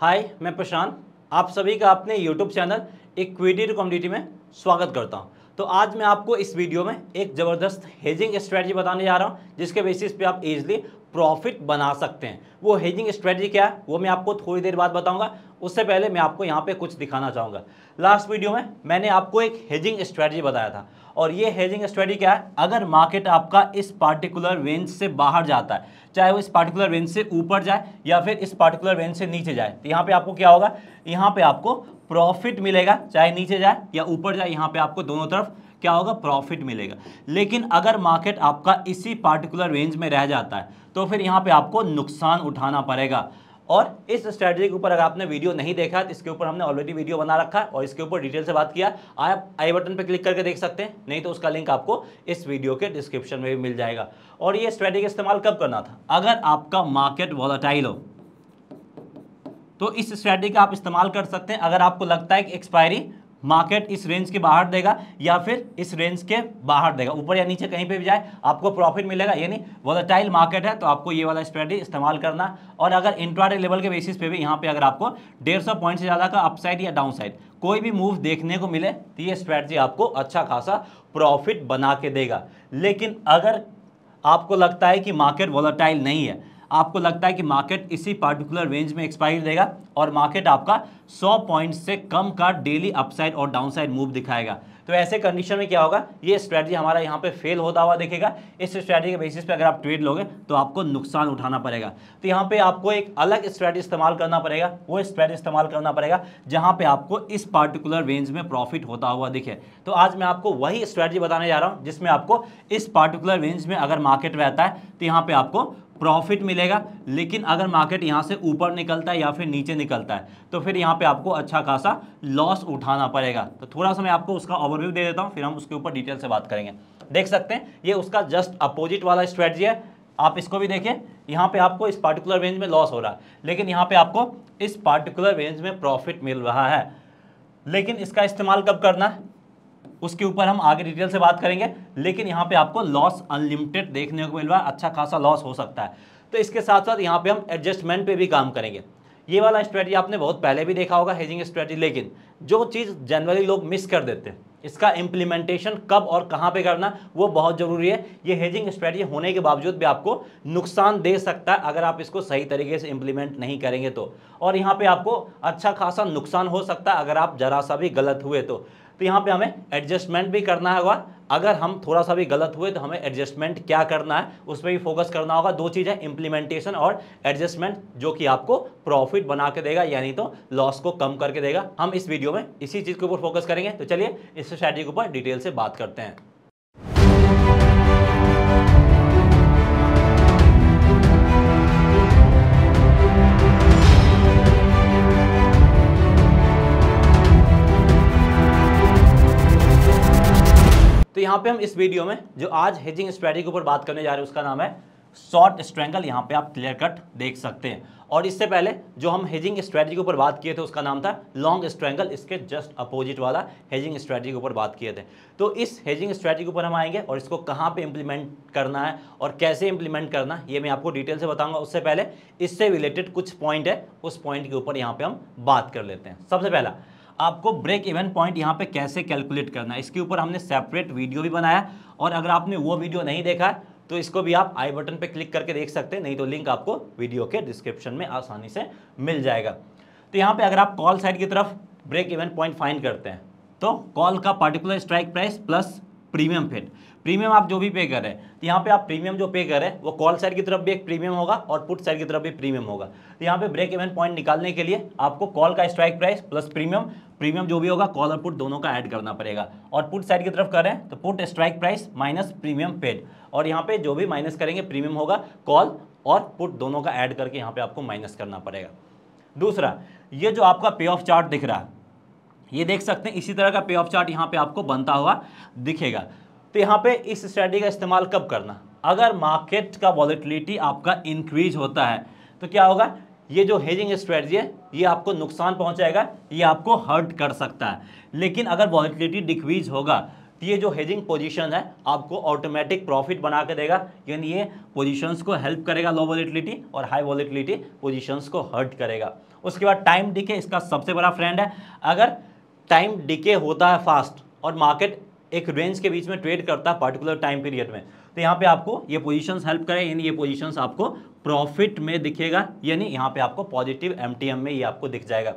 हाय मैं प्रशांत आप सभी का अपने यूट्यूब चैनल इक्विटी कम्युनिटी में स्वागत करता हूं तो आज मैं आपको इस वीडियो में एक ज़बरदस्त हेजिंग स्ट्रेटजी बताने जा रहा हूं जिसके बेसिस पे आप इजीली प्रॉफिट बना सकते हैं वो हेजिंग स्ट्रेटजी क्या है वो मैं आपको थोड़ी देर बाद बताऊंगा उससे पहले मैं आपको यहाँ पे कुछ दिखाना चाहूँगा लास्ट वीडियो में मैंने आपको एक हेजिंग स्ट्रेटजी बताया था और ये हेजिंग स्ट्रेटी क्या है अगर मार्केट आपका इस पार्टिकुलर रेंज से बाहर जाता है चाहे वो इस पार्टिकुलर रेंज से ऊपर जाए या फिर इस पार्टिकुलर रेंज से नीचे जाए तो यहाँ पे आपको क्या होगा यहाँ पे आपको प्रॉफिट मिलेगा चाहे नीचे जाए या ऊपर जाए यहाँ पे आपको दोनों तरफ क्या होगा प्रॉफिट मिलेगा लेकिन अगर मार्केट आपका इसी पार्टिकुलर रेंज में रह जाता है तो फिर यहाँ पे आपको नुकसान उठाना पड़ेगा और इस स्ट्रैटेजी के ऊपर अगर आपने वीडियो नहीं देखा तो इसके ऊपर हमने ऑलरेडी वीडियो बना रखा है और इसके ऊपर डिटेल से बात किया आप आई बटन पर क्लिक करके देख सकते हैं नहीं तो उसका लिंक आपको इस वीडियो के डिस्क्रिप्शन में भी मिल जाएगा और ये स्ट्रैटेजी का इस्तेमाल कब करना था अगर आपका मार्केट वॉलाटाइल हो तो इस स्ट्रैटेजी का आप इस्तेमाल कर सकते हैं अगर आपको लगता है कि एक्सपायरी मार्केट इस रेंज के बाहर देगा या फिर इस रेंज के बाहर देगा ऊपर या नीचे कहीं पे भी जाए आपको प्रॉफिट मिलेगा यानी वोलाटाइल मार्केट है तो आपको ये वाला स्ट्रेटी इस्तेमाल करना और अगर इंट्राडे लेवल के बेसिस पे भी यहाँ पे अगर आपको डेढ़ सौ पॉइंट से ज़्यादा का अपसाइड या डाउनसाइड कोई भी मूव देखने को मिले तो ये स्ट्रैटी आपको अच्छा खासा प्रॉफिट बना के देगा लेकिन अगर आपको लगता है कि मार्केट वोलाटाइल नहीं है आपको लगता है कि मार्केट इसी पार्टिकुलर रेंज में एक्सपायर देगा और मार्केट आपका 100 पॉइंट से कम का डेली अपसाइड और डाउनसाइड मूव दिखाएगा तो ऐसे कंडीशन में क्या होगा ये स्ट्रेटजी हमारा यहाँ पे फेल होता हुआ देखेगा इस स्ट्रेटजी के बेसिस पे अगर आप ट्रेड लोगे तो आपको नुकसान उठाना पड़ेगा तो यहाँ पे आपको एक अलग स्ट्रेटजी इस्तेमाल करना पड़ेगा वो स्ट्रेटजी इस्तेमाल करना पड़ेगा जहाँ पे आपको इस पार्टिकुलर रेंज में प्रॉफिट होता हुआ दिखे तो आज मैं आपको वही स्ट्रैटी बताने जा रहा हूँ जिसमें आपको इस पार्टिकुलर रेंज में अगर मार्केट रहता है तो यहाँ पर आपको प्रॉफिट मिलेगा लेकिन अगर मार्केट यहाँ से ऊपर निकलता है या फिर नीचे निकलता है तो फिर यहाँ पे आपको अच्छा खासा लॉस उठाना पड़ेगा तो थोड़ा सा मैं आपको उसका ओवरव्यू दे देता हूँ फिर हम उसके ऊपर डिटेल से बात करेंगे देख सकते हैं ये उसका जस्ट अपोजिट वाला स्ट्रेटजी है आप इसको भी देखें यहाँ पर आपको इस पार्टिकुलर रेंज में लॉस हो रहा है लेकिन यहाँ पर आपको इस पार्टिकुलर रेंज में प्रॉफिट मिल रहा है लेकिन इसका इस्तेमाल कब करना है उसके ऊपर हम आगे डिटेल से बात करेंगे लेकिन यहाँ पे आपको लॉस अनलिमिटेड देखने को मिल रहा है अच्छा खासा लॉस हो सकता है तो इसके साथ साथ यहाँ पे हम एडजस्टमेंट पे भी काम करेंगे ये वाला स्ट्रेटजी आपने बहुत पहले भी देखा होगा हेजिंग स्ट्रेटजी लेकिन जो चीज़ जनरली लोग मिस कर देते हैं इसका इम्प्लीमेंटेशन कब और कहाँ पे करना वो बहुत ज़रूरी है ये हेजिंग स्ट्रेटजी होने के बावजूद भी आपको नुकसान दे सकता है अगर आप इसको सही तरीके से इम्प्लीमेंट नहीं करेंगे तो और यहाँ पे आपको अच्छा खासा नुकसान हो सकता है अगर आप जरा सा भी गलत हुए तो तो यहाँ पे हमें एडजस्टमेंट भी करना होगा अगर हम थोड़ा सा भी गलत हुए तो हमें एडजस्टमेंट क्या करना है उस पर भी फोकस करना होगा दो चीज़ है इम्प्लीमेंटेशन और एडजस्टमेंट जो कि आपको प्रॉफिट बना के देगा यानी तो लॉस को कम करके देगा हम इस वीडियो में इसी चीज़ के ऊपर फोकस करेंगे तो चलिए इस स्ट्रैटेजी के ऊपर डिटेल से बात करते हैं यहाँ पे हम इस वीडियो में जो आज हेजिंग स्ट्रेटजी के ऊपर बात करने जा रहे हैं उसका नाम है शॉर्ट स्ट्रैंगल यहाँ पे आप क्लियर कट देख सकते हैं और इससे पहले जो हम हेजिंग स्ट्रेटजी के ऊपर बात किए थे उसका नाम था लॉन्ग स्ट्रैंगल इसके जस्ट अपोजिट वाला हेजिंग स्ट्रेटजी के ऊपर बात किए थे तो इस हेजिंग स्ट्रेटजी के ऊपर हम आएंगे और इसको कहाँ पे इम्प्लीमेंट करना है और कैसे इम्प्लीमेंट करना है ये मैं आपको डिटेल से बताऊंगा उससे पहले इससे रिलेटेड कुछ पॉइंट है उस पॉइंट के ऊपर यहाँ पर हम बात कर लेते हैं सबसे पहला आपको ब्रेक इवन पॉइंट यहाँ पे कैसे कैलकुलेट करना है इसके ऊपर हमने सेपरेट वीडियो भी बनाया और अगर आपने वो वीडियो नहीं देखा है तो इसको भी आप आई बटन पे क्लिक करके देख सकते हैं नहीं तो लिंक आपको वीडियो के डिस्क्रिप्शन में आसानी से मिल जाएगा तो यहाँ पे अगर आप कॉल साइड की तरफ ब्रेक इवन पॉइंट फाइन करते हैं तो कॉल का particular strike price plus premium paid premium आप जो भी पे कर रहे हैं तो यहाँ पे आप प्रीमियम जो पे कर रहे हैं वो कॉल साइड की तरफ भी एक प्रीमियम होगा और पुट साइड की तरफ भी प्रीमियम होगा तो यहाँ पे ब्रेक इवेंट पॉइंट निकालने के लिए आपको कॉल का strike price plus premium premium जो भी होगा कॉल और पुट दोनों का ऐड करना पड़ेगा और पुट साइड की तरफ कर रहे हैं तो put strike price minus premium paid और यहाँ पर जो भी माइनस करेंगे प्रीमियम होगा कॉल और पुट दोनों का ऐड करके यहाँ पर आपको माइनस करना पड़ेगा दूसरा ये जो आपका पे ऑफ चार्ट दिख रहा है ये देख सकते हैं इसी तरह का पे ऑफ चार्ट यहाँ पे आपको बनता हुआ दिखेगा तो यहाँ पे इस स्ट्रेटी का इस्तेमाल कब करना अगर मार्केट का वॉलिटिलिटी आपका इंक्रीज होता है तो क्या होगा ये जो हेजिंग स्ट्रेटजी है ये आपको नुकसान पहुँचाएगा ये आपको हर्ट कर सकता है लेकिन अगर वॉलिटिलिटी डिक्रीज होगा तो ये जो हेजिंग पोजिशन है आपको ऑटोमेटिक प्रॉफिट बना के देगा यानी ये पोजिशंस को हेल्प करेगा लो वॉलिटिलिटी और हाई वॉलिटिलिटी पोजिशंस को हर्ट करेगा उसके बाद टाइम डिके इसका सबसे बड़ा फ्रेंड है अगर टाइम डिके होता है फास्ट और मार्केट एक रेंज के बीच में ट्रेड करता है पर्टिकुलर टाइम पीरियड में तो यहाँ पे आपको ये पोजीशंस हेल्प करें यानी ये पोजीशंस आपको प्रॉफिट में दिखेगा यानी यहाँ पे आपको पॉजिटिव एमटीएम में ये आपको दिख जाएगा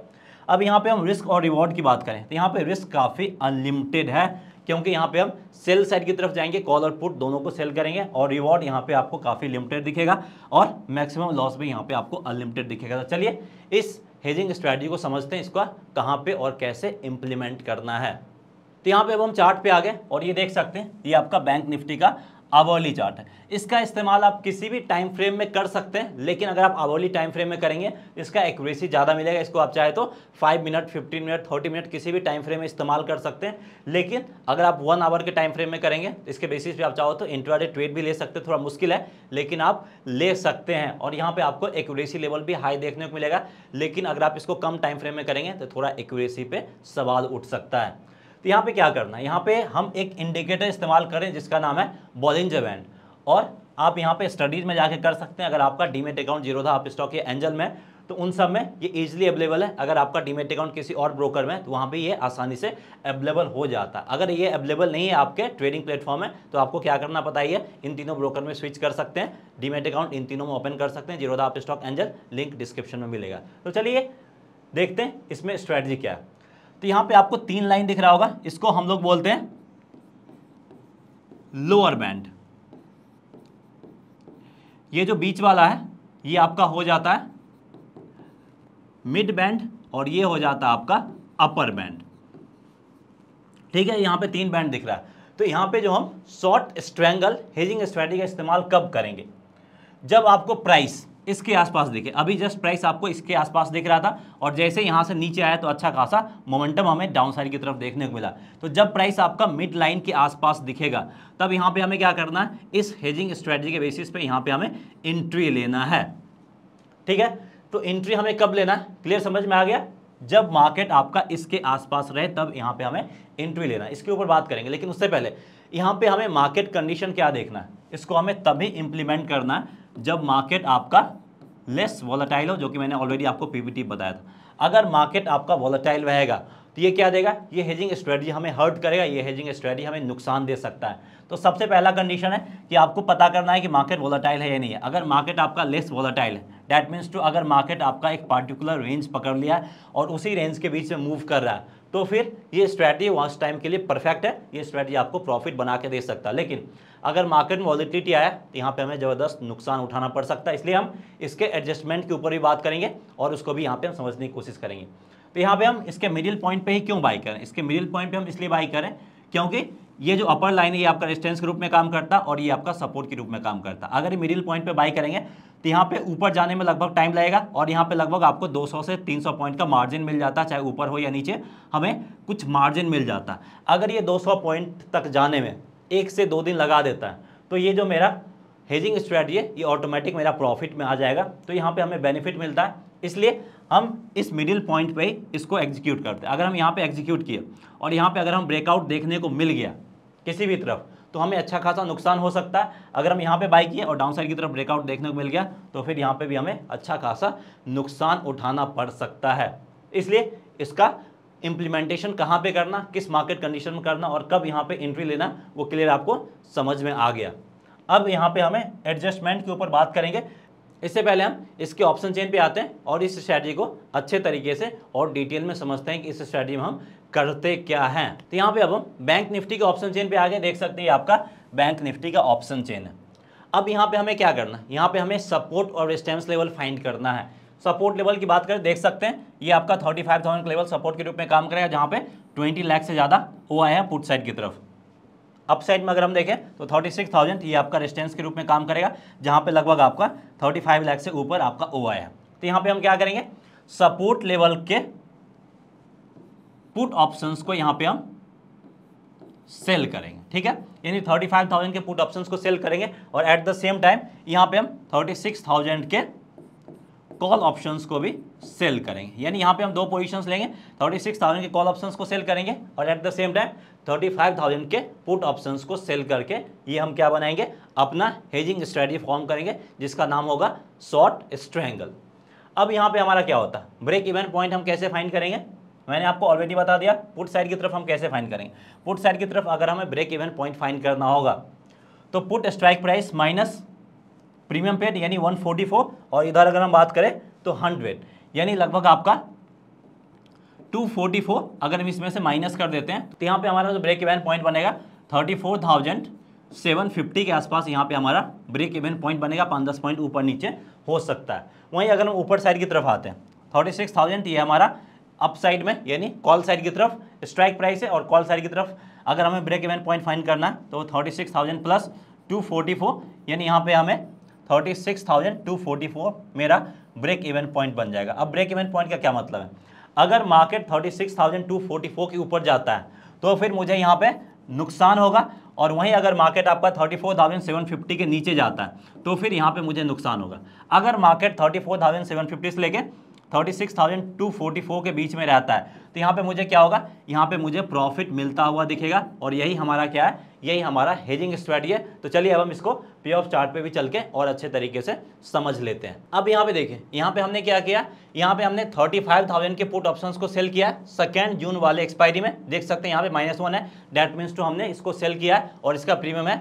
अब यहाँ पे हम रिस्क और रिवॉर्ड की बात करें तो यहाँ पे रिस्क काफ़ी अनलिमिटेड है क्योंकि यहाँ पे हम सेल साइड की तरफ जाएंगे कॉल और पुट दोनों को सेल करेंगे और रिवॉर्ड यहाँ पे आपको काफ़ी लिमिटेड दिखेगा और मैक्सिमम लॉस भी यहाँ पे आपको अनलिमिटेड दिखेगा तो चलिए इस हेजिंग स्ट्रैटी को समझते हैं इसका कहाँ पे और कैसे इम्प्लीमेंट करना है तो यहाँ पे अब हम चार्ट पे आ गए और ये देख सकते हैं ये आपका बैंक निफ्टी का आवर्ली चार्ट इसका इस्तेमाल आप किसी भी टाइम फ्रेम में कर सकते हैं लेकिन अगर आप आवर्ली टाइम फ्रेम में करेंगे इसका एक्यूरेसी ज़्यादा मिलेगा इसको आप चाहे तो 5 मिनट 15 मिनट 30 मिनट किसी भी टाइम फ्रेम में इस्तेमाल कर सकते हैं लेकिन अगर आप वन आवर के टाइम फ्रेम में करेंगे इसके बेसिस पर आप चाहो तो इंटरवाडे ट्रेड भी ले सकते हैं थोड़ा मुश्किल है लेकिन आप ले सकते हैं और यहाँ पर आपको एक्यूरेसी लेवल भी हाई देखने को मिलेगा लेकिन अगर आप इसको कम टाइम फ्रेम में करेंगे तो थोड़ा एक्यूरेसी पर सवाल उठ सकता है तो यहाँ पे क्या करना है यहाँ पे हम एक इंडिकेटर इस्तेमाल करें जिसका नाम है बॉलिंजर बैंड और आप यहाँ पे स्टडीज में जाके कर सकते हैं अगर आपका डीमेट अकाउंट जीरो था आप स्टॉक या एंजल में तो उन सब में ये इजिली अवेलेबल है अगर आपका डीमेट अकाउंट किसी और ब्रोकर में तो वहाँ पे ये आसानी से अवेलेबल हो जाता है अगर ये अवेलेबल नहीं है आपके ट्रेडिंग प्लेटफॉर्म में तो आपको क्या करना बताइए इन तीनों ब्रोकर में स्विच कर सकते हैं डीमेट अकाउंट इन तीनों में ओपन कर सकते हैं जीरोधा आप स्टॉक एंजल लिंक डिस्क्रिप्शन में मिलेगा तो चलिए देखते हैं इसमें स्ट्रैटेजी क्या है तो यहां पे आपको तीन लाइन दिख रहा होगा इसको हम लोग बोलते हैं लोअर बैंड ये जो बीच वाला है ये आपका हो जाता है मिड बैंड और ये हो जाता है आपका अपर बैंड ठीक है यहां पे तीन बैंड दिख रहा है तो यहां पे जो हम शॉर्ट स्ट्रैंगल हेजिंग स्ट्रैटी का इस्तेमाल कब करेंगे जब आपको प्राइस इसके आसपास देखे अभी जस्ट प्राइस आपको इसके आसपास देख रहा था और जैसे यहाँ से नीचे आया तो अच्छा खासा मोमेंटम हमें डाउन साइड की तरफ देखने को मिला तो जब प्राइस आपका मिड लाइन के आसपास दिखेगा तब यहाँ पे हमें क्या करना है इस हेजिंग स्ट्रेटजी के बेसिस पे यहाँ पे हमें एंट्री लेना है ठीक है तो एंट्री हमें कब लेना है क्लियर समझ में आ गया जब मार्केट आपका इसके आसपास रहे तब यहाँ पे हमें एंट्री लेना है इसके ऊपर बात करेंगे लेकिन उससे पहले यहाँ पे हमें मार्केट कंडीशन क्या देखना है इसको हमें तभी इम्प्लीमेंट करना है जब मार्केट आपका लेस वॉलेटाइल हो जो कि मैंने ऑलरेडी आपको पीपीटी बताया था अगर मार्केट आपका वॉलेटाइल रहेगा तो ये क्या देगा ये हेजिंग स्ट्रेटजी हमें हर्ट करेगा ये हेजिंग स्ट्रेटजी हमें नुकसान दे सकता है तो सबसे पहला कंडीशन है कि आपको पता करना है कि मार्केट वॉलेटाइल है या नहीं है अगर मार्केट आपका लेस वॉलेटाइल है डैट मीन्स टू अगर मार्केट आपका एक पार्टिकुलर रेंज पकड़ लिया है और उसी रेंज के बीच में मूव कर रहा है तो फिर ये स्ट्रैटी वंस टाइम के लिए परफेक्ट है ये स्ट्रैटी आपको प्रॉफिट बना के दे सकता है लेकिन अगर मार्केट में वॉलिटिलिटी आया तो यहाँ पे हमें ज़बरदस्त नुकसान उठाना पड़ सकता है इसलिए हम इसके एडजस्टमेंट के ऊपर भी बात करेंगे और उसको भी यहाँ पे हम समझने की कोशिश करेंगे तो यहाँ पे हम इसके मिडिल पॉइंट पे ही क्यों बाई करें इसके मिडिल पॉइंट पे हम इसलिए बाई करें क्योंकि ये जो अपर लाइन है ये आपका रेजिस्टेंस के रूप में काम करता और ये आपका सपोर्ट के रूप में काम करता अगर ये मिडिल पॉइंट पर बाई करेंगे तो यहाँ पे ऊपर जाने में लगभग टाइम लगेगा और यहाँ पे लगभग आपको 200 से 300 पॉइंट का मार्जिन मिल जाता है चाहे ऊपर हो या नीचे हमें कुछ मार्जिन मिल जाता है अगर ये 200 पॉइंट तक जाने में एक से दो दिन लगा देता है तो ये जो मेरा हेजिंग स्ट्रेटजी है ये ऑटोमेटिक मेरा प्रॉफिट में आ जाएगा तो यहाँ पर हमें बेनिफिट मिलता है इसलिए हम इस मिडिल पॉइंट पर इसको एग्जीक्यूट करते हैं अगर हम यहाँ पर एग्जीक्यूट किए और यहाँ पर अगर हम ब्रेकआउट देखने को मिल गया किसी भी तरफ तो हमें अच्छा खासा नुकसान हो सकता है अगर हम यहाँ पे बाई किए और डाउन साइड की तरफ ब्रेकआउट देखने को मिल गया तो फिर यहाँ पे भी हमें अच्छा खासा नुकसान उठाना पड़ सकता है इसलिए इसका इम्प्लीमेंटेशन कहाँ पे करना किस मार्केट कंडीशन में करना और कब यहाँ पे एंट्री लेना वो क्लियर आपको समझ में आ गया अब यहाँ पे हमें एडजस्टमेंट के ऊपर बात करेंगे इससे पहले हम इसके ऑप्शन चेन पे आते हैं और इस स्ट्रैटेजी को अच्छे तरीके से और डिटेल में समझते हैं कि इस स्ट्रैटी में हम करते क्या हैं तो यहाँ पे अब हम बैंक निफ्टी के ऑप्शन चेन पे आ गए देख सकते हैं आपका बैंक निफ्टी का ऑप्शन चेन है अब यहाँ पे हमें क्या करना है यहाँ पे हमें सपोर्ट और रेस्टेंस लेवल फाइंड करना है सपोर्ट लेवल की बात करें देख सकते हैं ये आपका thirty five thousand level support के रूप में काम करेगा जहाँ पे ट्वेंटी लाख से ज़्यादा वो आए हैं पुट साइड की तरफ अप साइड में अगर हम देखें तो थर्टी सिक्स थाउजेंड ये आपका रेस्टेंस के रूप में काम करेगा जहाँ पे लगभग आपका थर्टी फाइव लैख से ऊपर आपका ओ आया है तो यहाँ पे हम क्या करेंगे सपोर्ट लेवल के पुट ऑप्शंस को यहाँ पे हम सेल करेंगे ठीक है यानी थर्टी फाइव थाउजेंड के पुट ऑप्शंस को सेल करेंगे और एट द सेम टाइम यहाँ पे हम थर्टी सिक्स थाउजेंड के कॉल ऑप्शंस को भी सेल करेंगे यानी यहाँ पे हम दो पोजीशंस लेंगे थर्टी सिक्स थाउजेंड के कॉल ऑप्शंस को सेल करेंगे और at the same time thirty five thousand के पुट ऑप्शंस को सेल करके ये हम क्या बनाएंगे अपना हेजिंग स्ट्रेटजी फॉर्म करेंगे जिसका नाम होगा शॉर्ट स्ट्रैंगल अब यहाँ पे हमारा क्या होता है ब्रेक इवेंट पॉइंट हम कैसे फाइंड करेंगे मैंने आपको ऑलरेडी बता दिया पुट साइड की तरफ हम कैसे फाइन करेंगे पुट साइड की तरफ अगर हमें ब्रेक इवन पॉइंट फाइन करना होगा तो put strike price minus premium paid यानी 144 और इधर अगर हम बात करें तो 100 यानी लगभग आपका 244 अगर हम इसमें से माइनस कर देते हैं तो यहाँ पे हमारा जो ब्रेक इवेंट पॉइंट बनेगा 34,750 के आसपास यहाँ पे हमारा ब्रेक इवेंट पॉइंट बनेगा पाँच दस पॉइंट ऊपर नीचे हो सकता है वहीं अगर हम ऊपर साइड की तरफ आते हैं 36,000 ये हमारा अप साइड में यानी कॉल साइड की तरफ स्ट्राइक प्राइस है और कॉल साइड की तरफ अगर हमें ब्रेक इवेंट पॉइंट फाइन करना तो thirty six thousand plus two forty four यानी यहाँ पे हमें thirty six thousand two forty four मेरा ब्रेक इवेंट पॉइंट बन जाएगा अब ब्रेक इवेंट पॉइंट का क्या मतलब है अगर market thirty six thousand two forty four के ऊपर जाता है तो फिर मुझे यहाँ पे नुकसान होगा और वहीं अगर मार्केट आपका 34,750 के नीचे जाता है तो फिर यहाँ पे मुझे नुकसान होगा अगर मार्केट 34,750 से लेके thirty six thousand two forty four के बीच में रहता है तो यहाँ पे मुझे क्या होगा यहाँ पे मुझे प्रॉफिट मिलता हुआ दिखेगा और यही हमारा क्या है यही हमारा हेजिंग स्ट्रेटजी है तो चलिए अब हम इसको पे ऑफ चार्ट पे भी चल के और अच्छे तरीके से समझ लेते हैं अब यहाँ पे देखें यहाँ पे हमने क्या किया यहाँ पे हमने 35,000 के पुट ऑप्शंस को सेल किया सेकेंड जून वाले एक्सपायरी में देख सकते हैं यहाँ पे माइनस वन है डेट मीन्स टू हमने इसको सेल किया है और इसका प्रीमियम है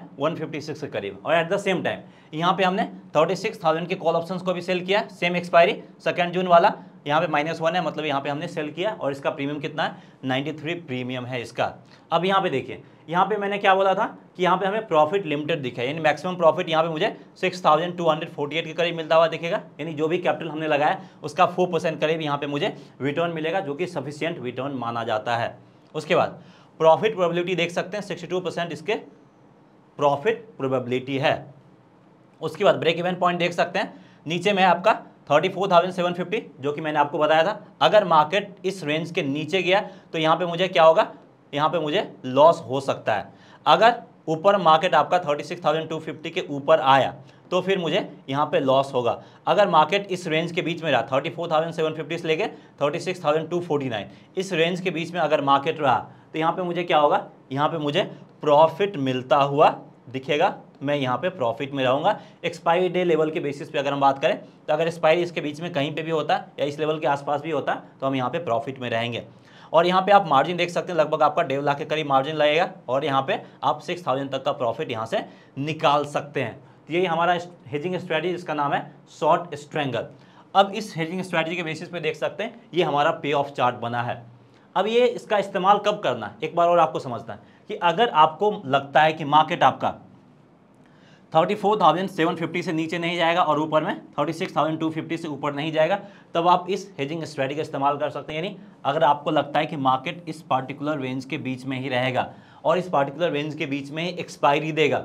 सिक्स के करीब और एट द सेम टाइम यहाँ पे हमने थाउजेंड के कॉल ऑप्शन को भी सेल किया सेम एक्सपायरी सेकेंड जून वाला यहाँ पे माइनस वन है मतलब यहाँ पे हमने सेल किया और इसका प्रीमियम कितना है 93 प्रीमियम है इसका अब यहाँ पे देखिए यहाँ पे मैंने क्या बोला था कि यहाँ पे हमें प्रॉफिट लिमिटेड दिखा यानी मैक्सिमम प्रॉफिट यहाँ पे मुझे 6,248 के करीब मिलता हुआ दिखेगा यानी जो भी कैपिटल हमने लगाया उसका फोर परसेंट करीब यहाँ पे मुझे रिटर्न मिलेगा जो कि सफिशियंट रिटर्न माना जाता है उसके बाद प्रॉफिट प्रोबेबिलिटी देख सकते हैं सिक्सटी इसके प्रॉफिट प्रोबेबिलिटी है उसके बाद ब्रेक इवेंट पॉइंट देख सकते हैं नीचे में आपका thirty four thousand seven fifty जो कि मैंने आपको बताया था अगर मार्केट इस रेंज के नीचे गया तो यहाँ पे मुझे क्या होगा यहाँ पे मुझे लॉस हो सकता है अगर ऊपर मार्केट आपका thirty six thousand two fifty के ऊपर आया तो फिर मुझे यहाँ पे लॉस होगा अगर मार्केट इस रेंज के बीच में रहा thirty four thousand seven fifty से लेके thirty six thousand two forty nine इस रेंज के बीच में अगर मार्केट रहा तो यहाँ पे मुझे क्या होगा यहाँ पे मुझे प्रॉफिट मिलता हुआ दिखेगा मैं यहाँ पे प्रॉफिट में रहूँगा एक्सपायरी डे लेवल के बेसिस पे अगर हम बात करें तो अगर एक्सपायरी इसके बीच में कहीं पे भी होता या इस लेवल के आसपास भी होता तो हम यहाँ पे प्रॉफिट में रहेंगे और यहाँ पे आप मार्जिन देख सकते हैं लगभग आपका डेढ़ लाख के करीब मार्जिन लगेगा और यहाँ पर आप सिक्स थाउजेंड तक का प्रॉफिट यहाँ से निकाल सकते हैं यही हमारा हेजिंग स्ट्रैटेजी जिसका नाम है शॉर्ट स्ट्रेंगल अब इस हेजिंग स्ट्रैटेजी के बेसिस पर देख सकते हैं ये हमारा पे ऑफ चार्ट बना है अब ये इसका इस्तेमाल कब करना है एक बार और आपको समझना है कि अगर आपको लगता है कि मार्केट आपका thirty four thousand seven fifty से नीचे नहीं जाएगा और ऊपर में thirty six thousand two fifty से ऊपर नहीं जाएगा तब आप इस हेजिंग स्ट्रेटी का इस्तेमाल कर सकते हैं यानी अगर आपको लगता है कि मार्केट इस पार्टिकुलर रेंज के बीच में ही रहेगा और इस पार्टिकुलर रेंज के बीच में ही एक्सपायरी देगा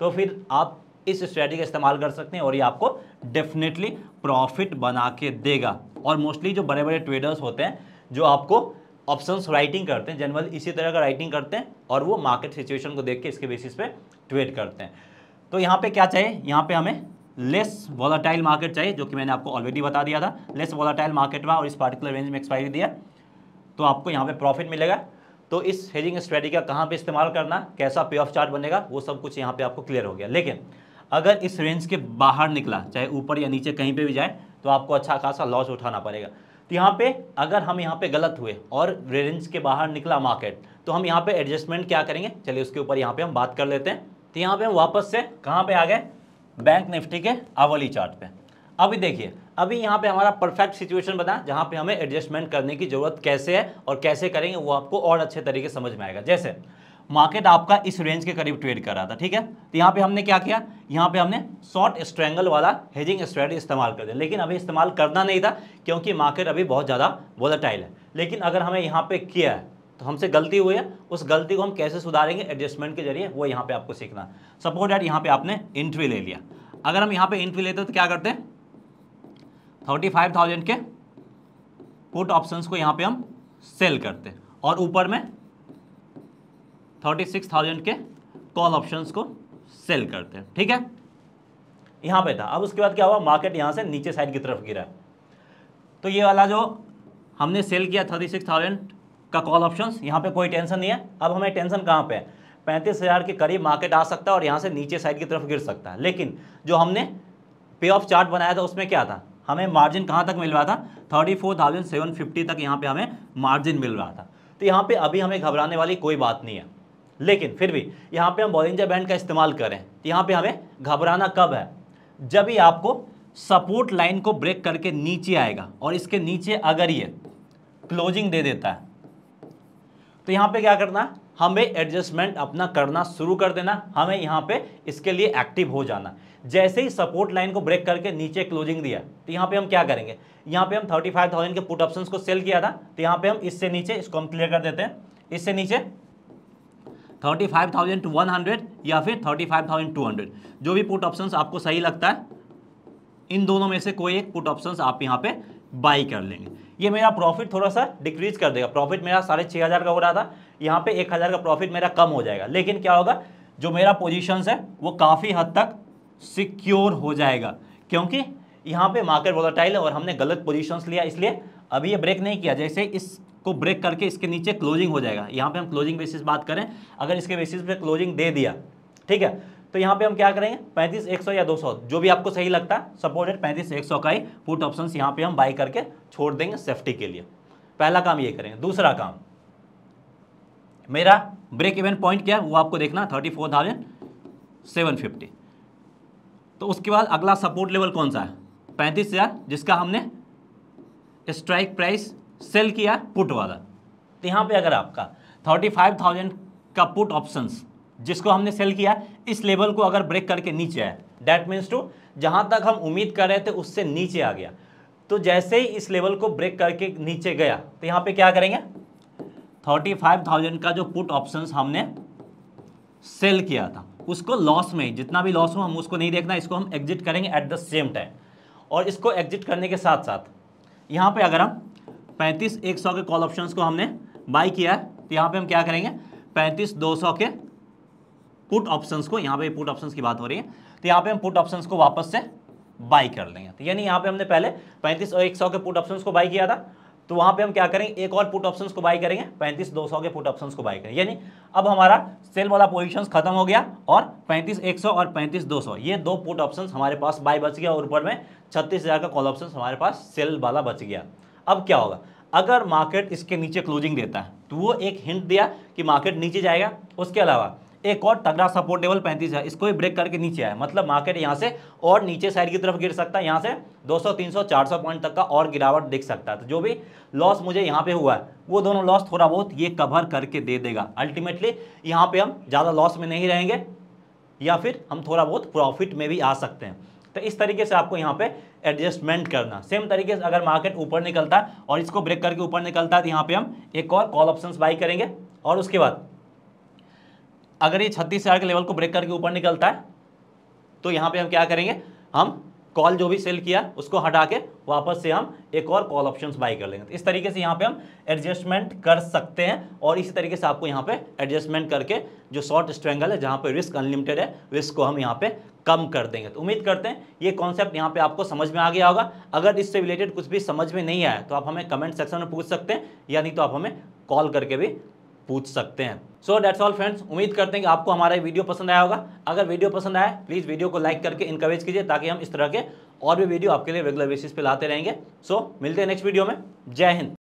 तो फिर आप इस स्ट्रेटी का इस्तेमाल कर सकते हैं और ये आपको डेफिनेटली प्रॉफिट बना के देगा और मोस्टली जो बड़े बड़े ट्रेडर्स होते हैं जो आपको ऑप्शंस राइटिंग करते हैं जनरल इसी तरह का राइटिंग करते हैं और वो मार्केट सिचुएशन को देख के इसके बेसिस पे ट्रेड करते हैं तो यहाँ पे क्या चाहिए यहाँ पे हमें लेस वॉलाटाइल मार्केट चाहिए जो कि मैंने आपको ऑलरेडी बता दिया था लेस वॉलाटाइल मार्केट में और इस पार्टिकुलर रेंज में एक्सपायरी दिया तो आपको यहाँ पे प्रॉफिट मिलेगा तो इस हेजिंग स्ट्रेटी का कहाँ पे इस्तेमाल करना कैसा पे ऑफ चार्ट बनेगा वो सब कुछ यहाँ पे आपको क्लियर हो गया लेकिन अगर इस रेंज के बाहर निकला चाहे ऊपर या नीचे कहीं पर भी जाए तो आपको अच्छा खासा लॉस उठाना पड़ेगा तो यहाँ पे अगर हम यहाँ पे गलत हुए और रेंज के बाहर निकला मार्केट तो हम यहाँ पे एडजस्टमेंट क्या करेंगे चलिए उसके ऊपर यहाँ पे हम बात कर लेते हैं तो यहाँ पे हम वापस से कहाँ पे आ गए बैंक निफ्टी के आवली चार्ट पे अभी देखिए अभी यहाँ पे हमारा परफेक्ट सिचुएशन बना जहाँ पे हमें एडजस्टमेंट करने की ज़रूरत कैसे है और कैसे करेंगे वो आपको और अच्छे तरीके समझ में आएगा जैसे मार्केट आपका इस रेंज के करीब ट्रेड कर रहा था ठीक है तो यहाँ पे हमने क्या किया यहाँ पे हमने शॉर्ट स्ट्रैंगल वाला हेजिंग स्ट्रेटी इस्तेमाल कर दिया लेकिन अभी इस्तेमाल करना नहीं था क्योंकि मार्केट अभी बहुत ज़्यादा वोलाटाइल है लेकिन अगर हमें यहाँ पे किया है तो हमसे गलती हुई है उस गलती को हम कैसे सुधारेंगे एडजस्टमेंट के जरिए वो यहाँ पे आपको सीखना सपोज डैट यहाँ पे आपने इंट्री ले लिया अगर हम यहाँ पे इंट्री लेते तो क्या करते हैं थर्टी फाइव थाउजेंड के पुट ऑप्शंस को यहाँ पे हम सेल करते और ऊपर में थर्टी सिक्स थाउजेंड के कॉल ऑप्शंस को सेल करते ठीक है यहाँ पे था अब उसके बाद क्या हुआ मार्केट यहाँ से नीचे साइड की तरफ गिरा तो ये वाला जो हमने सेल किया थर्टी सिक्स थाउजेंड का कॉल ऑप्शन यहाँ पे कोई टेंशन नहीं है अब हमें टेंशन कहाँ पे है पैंतीस हज़ार के करीब मार्केट आ सकता है और यहाँ से नीचे साइड की तरफ गिर सकता है लेकिन जो हमने पे ऑफ चार्ट बनाया था उसमें क्या था हमें मार्जिन कहाँ तक मिल रहा था thirty four thousand seven fifty तक यहाँ पर हमें मार्जिन मिल रहा था तो यहाँ पर अभी हमें घबराने वाली कोई बात नहीं है लेकिन फिर भी यहाँ पर हम बॉलिंजर बैंड का इस्तेमाल करें तो यहाँ पर हमें घबराना कब है जब ही आपको सपोर्ट लाइन को ब्रेक करके नीचे आएगा और इसके नीचे अगर ये क्लोजिंग दे देता है तो यहाँ पे क्या करना है हमें एडजस्टमेंट अपना करना शुरू कर देना हमें यहाँ पे इसके लिए एक्टिव हो जाना जैसे ही सपोर्ट लाइन को ब्रेक करके नीचे क्लोजिंग दिया तो यहाँ पे हम क्या करेंगे यहाँ पे हम 35,000 के पुट ऑप्शंस को सेल किया था तो यहाँ पे हम इससे नीचे इसको हम क्लियर कर देते हैं इससे नीचे 35,000 टू 100 या फिर 35,200 जो भी पुट ऑप्शन आपको सही लगता है इन दोनों में से कोई एक पुट ऑप्शन आप यहाँ पर बाई कर लेंगे ये मेरा प्रॉफिट थोड़ा सा डिक्रीज कर देगा प्रॉफिट मेरा साढ़े छः हज़ार का हो रहा था यहाँ पे एक हज़ार का प्रॉफिट मेरा कम हो जाएगा लेकिन क्या होगा जो मेरा पोजीशंस है वो काफ़ी हद तक सिक्योर हो जाएगा क्योंकि यहाँ पे मार्केट वोलाटाइल है और हमने गलत पोजिशन लिया इसलिए अभी ये ब्रेक नहीं किया जैसे इसको ब्रेक करके इसके नीचे क्लोजिंग हो जाएगा यहाँ पे हम क्लोजिंग बेसिस बात करें अगर इसके बेसिस पे क्लोजिंग दे दिया ठीक है तो यहाँ पे हम क्या करेंगे पैंतीस एक सौ या दो सौ जो भी आपको सही लगता है सपोर्टेड पैंतीस एक सौ का ही पुट ऑप्शन यहाँ पे हम बाई करके छोड़ देंगे सेफ्टी के लिए पहला काम ये करेंगे दूसरा काम मेरा ब्रेक इवन पॉइंट क्या है वो आपको देखना thirty four thousand seven fifty तो उसके बाद अगला सपोर्ट लेवल कौन सा है पैंतीस हज़ार जिसका हमने स्ट्राइक प्राइस सेल किया पुट वाला तो यहाँ पे अगर आपका थर्टी फाइव थाउजेंड का पुट ऑप्शंस जिसको हमने सेल किया इस लेवल को अगर ब्रेक करके नीचे आया डैट मीन्स टू जहाँ तक हम उम्मीद कर रहे थे उससे नीचे आ गया तो जैसे ही इस लेवल को ब्रेक करके नीचे गया तो यहाँ पे क्या करेंगे थर्टी फाइव थाउजेंड का जो पुट ऑप्शन हमने सेल किया था उसको लॉस में जितना भी लॉस हो हम उसको नहीं देखना इसको हम एग्जिट करेंगे एट द सेम टाइम और इसको एग्जिट करने के साथ साथ यहाँ पे अगर हम पैंतीस एक सौ के कॉल ऑप्शंस को हमने बाई किया है तो यहाँ पे हम क्या करेंगे पैंतीस दो सौ के पुट ऑप्शंस को यहाँ पे पुट ऑप्शंस की बात हो रही है तो यहाँ पे हम पुट ऑप्शंस को वापस से बाई कर लेंगे तो यानी यहाँ पे हमने पहले 35 और 100 के पुट ऑप्शंस को बाई किया था तो वहाँ पे हम क्या करेंगे एक और पुट ऑप्शंस को बाई करेंगे 35 200 के पुट ऑप्शंस को बाई करेंगे यानी अब हमारा सेल वाला पोजीशंस खत्म हो गया और 35 100 और 35 200 ये दो पुट ऑप्शंस हमारे पास बाई बच गया और ऊपर में छत्तीस का कॉल ऑप्शन हमारे पास सेल वाला बच गया अब क्या होगा अगर मार्केट इसके नीचे क्लोजिंग देता है तो वो एक हिंट दिया कि मार्केट नीचे जाएगा उसके अलावा एक और तगड़ा सपोर्ट लेवल पैंतीस है इसको भी ब्रेक करके नीचे आया मतलब मार्केट यहाँ से और नीचे साइड की तरफ गिर सकता है यहाँ से 200 300 400 पॉइंट तक का और गिरावट देख सकता है तो जो भी लॉस मुझे यहाँ पे हुआ है वो दोनों लॉस थोड़ा बहुत ये कवर करके दे देगा अल्टीमेटली यहाँ पर हम ज़्यादा लॉस में नहीं रहेंगे या फिर हम थोड़ा बहुत प्रॉफिट में भी आ सकते हैं तो इस तरीके से आपको यहाँ पे एडजस्टमेंट करना सेम तरीके से अगर मार्केट ऊपर निकलता है और इसको ब्रेक करके ऊपर निकलता है तो यहाँ पे हम एक और कॉल ऑप्शंस बाई करेंगे और उसके बाद अगर ये छत्तीस के लेवल को ब्रेक करके ऊपर निकलता है तो यहाँ पे हम क्या करेंगे हम कॉल जो भी सेल किया उसको हटा के वापस से हम एक और कॉल ऑप्शंस बाई कर लेंगे तो इस तरीके से यहाँ पे हम एडजस्टमेंट कर सकते हैं और इसी तरीके से आपको यहाँ पे एडजस्टमेंट करके जो शॉर्ट स्ट्रेंगल है जहाँ पे रिस्क अनलिमिटेड है रिस्क को हम यहाँ पे कम कर देंगे तो उम्मीद करते हैं ये कॉन्सेप्ट यहाँ पे आपको समझ में आ गया होगा अगर इससे रिलेटेड कुछ भी समझ में नहीं आया तो आप हमें कमेंट सेक्शन में पूछ सकते हैं या नहीं तो आप हमें कॉल करके भी पूछ सकते हैं सो डेट्स ऑल फ्रेंड्स उम्मीद करते हैं कि आपको हमारा ये वीडियो पसंद आया होगा अगर वीडियो पसंद आए प्लीज़ वीडियो को लाइक करके इंकरेज कीजिए ताकि हम इस तरह के और भी वीडियो आपके लिए रेगुलर बेसिस पे लाते रहेंगे सो so, मिलते हैं नेक्स्ट वीडियो में जय हिंद